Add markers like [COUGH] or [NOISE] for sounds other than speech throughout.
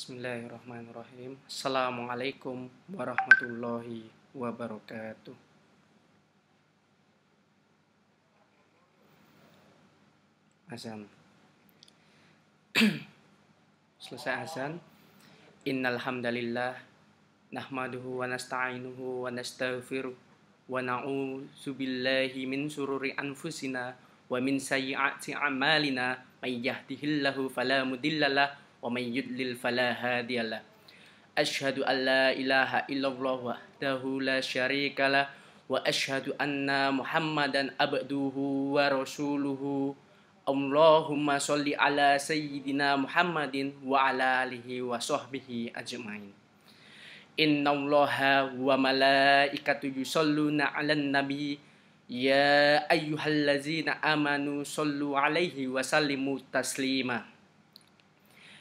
Bismillahirrahmanirrahim. Assalamualaikum warahmatullahi wabarakatuh. Azan. [CLEARS THROAT] Selesai azan. Innal hamdalillah nahmaduhu wa nasta'inuhu wa nastaghfiruh wa na'udzu billahi min sururi anfusina wa min sayyiati a'malina may yahdihillahu fala mudhillalah ومن يدلل فلا هادي له أشهد أن لا إله إلا الله وحده لا شريك له وأشهد أن محمدا عبده ورسوله اللهم صل على سيدنا محمد وعلى آله وصحبه أجمعين إن الله وملائكته يصلون على النبي يا أيها الذين آمنوا صلوا عليه وسلموا تسليماً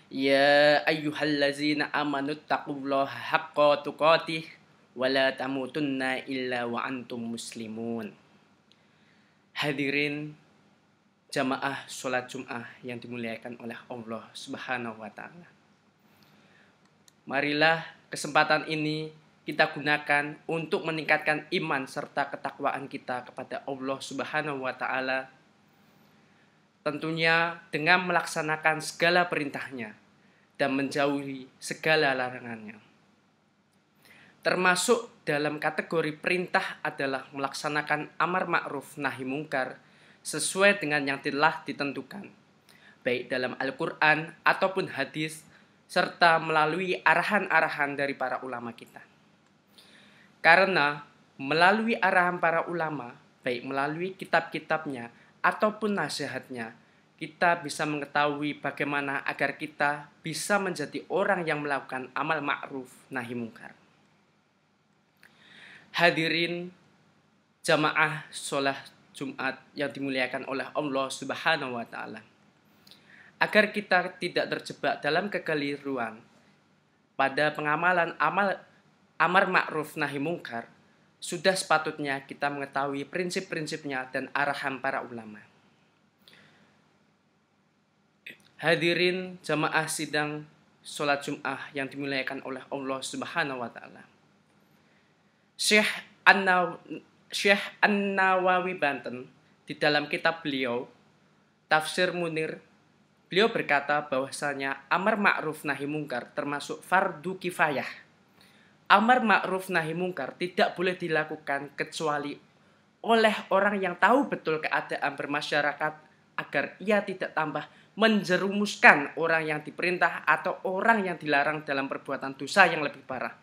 Ya ayyuhallazina amanu taqullaha haqqa tuqatih wa la tamutunna illa wa antum muslimun. Hadirin jamaah sholat Jum'ah yang dimuliakan oleh Allah Subhanahu wa taala. Marilah kesempatan ini kita gunakan untuk meningkatkan iman serta ketakwaan kita kepada Allah Subhanahu wa taala. Tentunya dengan melaksanakan segala perintahnya dan menjauhi segala larangannya. Termasuk dalam kategori perintah adalah melaksanakan amar ma'ruf nahi mungkar sesuai dengan yang telah ditentukan, baik dalam Al-Quran ataupun hadis, serta melalui arahan-arahan dari para ulama kita. Karena melalui arahan para ulama, baik melalui kitab-kitabnya ataupun nasihatnya, kita bisa mengetahui bagaimana agar kita bisa menjadi orang yang melakukan amal ma'ruf nahi mungkar. Hadirin jamaah sholat Jumat yang dimuliakan oleh Allah Subhanahu wa taala. Agar kita tidak terjebak dalam kekeliruan pada pengamalan amal amar ma'ruf nahi mungkar, sudah sepatutnya kita mengetahui prinsip-prinsipnya dan arahan para ulama. Hadirin jamaah sidang sholat Jum'ah yang dimuliakan oleh Allah Subhanahu wa taala. Syekh Syekh An-Nawawi Banten di dalam kitab beliau Tafsir Munir beliau berkata bahwasanya amar ma'ruf nahi mungkar termasuk fardu kifayah. Amar ma'ruf nahi mungkar tidak boleh dilakukan kecuali oleh orang yang tahu betul keadaan bermasyarakat agar ia tidak tambah menjerumuskan orang yang diperintah atau orang yang dilarang dalam perbuatan dosa yang lebih parah.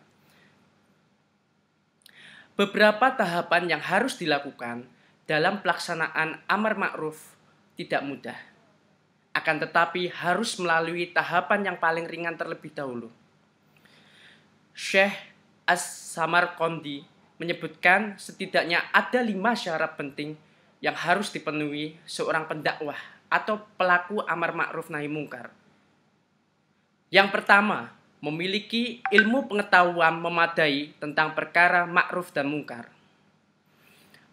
Beberapa tahapan yang harus dilakukan dalam pelaksanaan amar ma'ruf tidak mudah. Akan tetapi harus melalui tahapan yang paling ringan terlebih dahulu. Syekh As-Samar Kondi menyebutkan setidaknya ada lima syarat penting yang harus dipenuhi seorang pendakwah atau pelaku amar ma'ruf nahi mungkar. Yang pertama, memiliki ilmu pengetahuan memadai tentang perkara ma'ruf dan mungkar.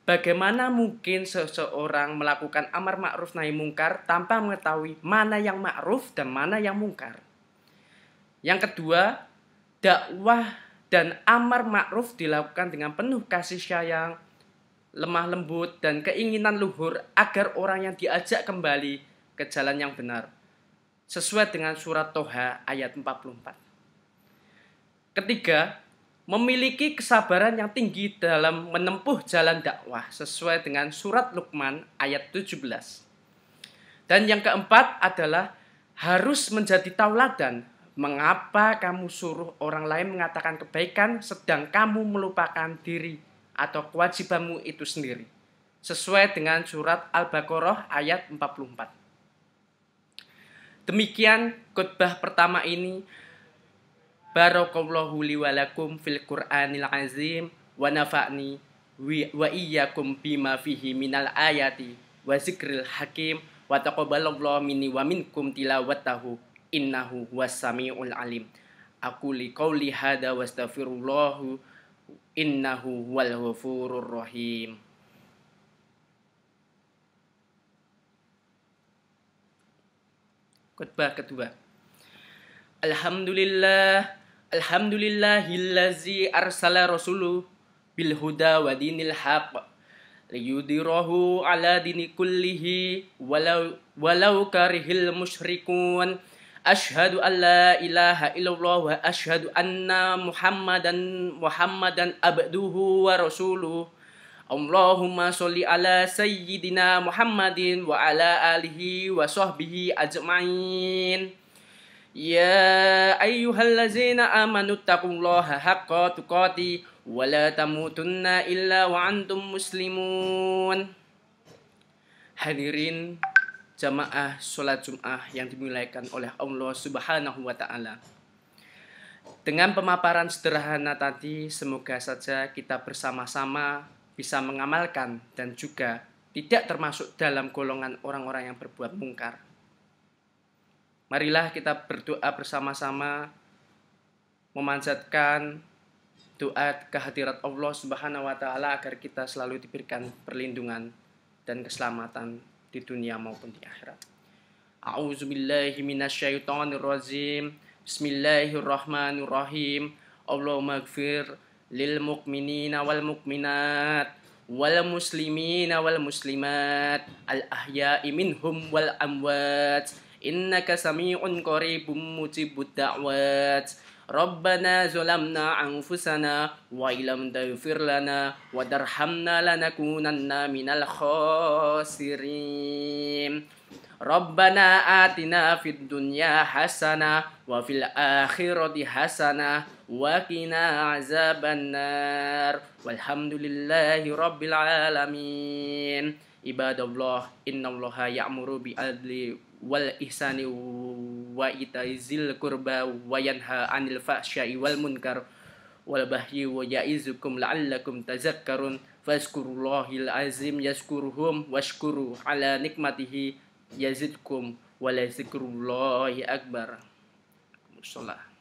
Bagaimana mungkin seseorang melakukan amar ma'ruf nahi mungkar tanpa mengetahui mana yang ma'ruf dan mana yang mungkar? Yang kedua, dakwah dan amar ma'ruf dilakukan dengan penuh kasih sayang, lemah lembut, dan keinginan luhur agar orang yang diajak kembali ke jalan yang benar. Sesuai dengan surat Toha ayat 44. Ketiga, memiliki kesabaran yang tinggi dalam menempuh jalan dakwah sesuai dengan surat Luqman ayat 17. Dan yang keempat adalah harus menjadi tauladan Mengapa kamu suruh orang lain mengatakan kebaikan sedang kamu melupakan diri atau kewajibanmu itu sendiri sesuai dengan surat Al-Baqarah ayat 44. Demikian khotbah pertama ini. Barakallahu li wa lakum fil Qur'anil azim wa nafa'ni wa iyyakum bima fihi minal ayati wa zikril hakim wa taqabbalallahu minni wa minkum tilawatahu innahu huwas samiul alim. Aku li qauli hada wa astaghfirullahu innahu wal ghafurur rahim Khutbah kedua Alhamdulillah Alhamdulillahillazi arsala rasuluh bil huda wa dinil haq liyudirahu ala dini kullihi walau walau karihil musyrikun Ashhadu an la ilaha illallah wa ashhadu anna Muhammadan Muhammadan abduhu wa rasuluh. Allahumma sholli ala sayyidina Muhammadin wa ala alihi wa sahbihi ajma'in. Ya ayyuhallazina amanu taqullaha haqqa tuqati wa la tamutunna illa wa antum muslimun. Hadirin jamaah sholat Jum'ah yang dimuliakan oleh Allah Subhanahu wa Ta'ala. Dengan pemaparan sederhana tadi, semoga saja kita bersama-sama bisa mengamalkan dan juga tidak termasuk dalam golongan orang-orang yang berbuat mungkar. Marilah kita berdoa bersama-sama memanjatkan doa kehadirat Allah Subhanahu wa taala agar kita selalu diberikan perlindungan dan keselamatan di dunia maupun di akhirat. A'udzubillahi minasyaitonirrajim. Bismillahirrahmanirrahim. Allahumma gfir lil mukminina wal mukminat, wal muslimina wal muslimat al ahya'i minhum wal amwat innaka sami'un qaribum mujibud da'wat ربنا ظلمنا أنفسنا وإن لم تغفر لنا وترحمنا لنكونن من الخاسرين ربنا آتنا في الدنيا حسنة وفي الآخرة حسنة وقنا عذاب النار والحمد لله رب العالمين عباد الله إن الله يأمر بالعدل والإحسان wa itaizil Kurba wa yanha anil fahsya'i wal munkar wal bahyi wa ya'izukum la'allakum tazakkarun Faskurullahil azim Yaskurhum Waskuru ala nikmatihi yazidkum wa la zikrullahi akbar sallallahu